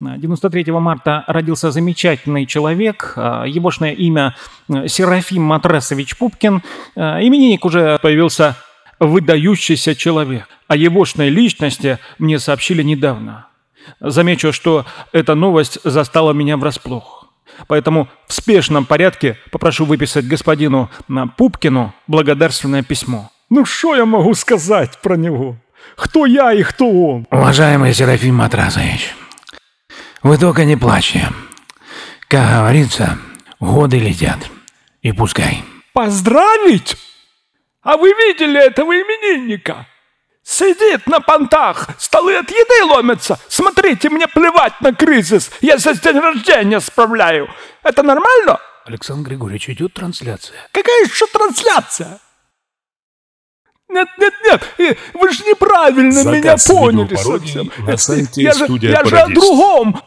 93 марта родился замечательный человек, а, егошное имя э, Серафим Матресович Пупкин. Э, именинник уже появился выдающийся человек. О егошной личности мне сообщили недавно. Замечу, что эта новость застала меня врасплох. Поэтому в спешном порядке попрошу выписать господину э, Пупкину благодарственное письмо. Ну что я могу сказать про него? Кто я и кто он? Уважаемый Серафим Матрасович, вы только не плачьте. Как говорится, годы летят. И пускай. Поздравить? А вы видели этого именинника? Сидит на понтах, столы от еды ломятся. Смотрите, мне плевать на кризис. Я за день рождения справляю. Это нормально? Александр Григорьевич, идет трансляция. Какая еще трансляция? Нет, нет, нет, вы же неправильно Заказ меня поняли совсем. На э, сайте я же, я же о другом.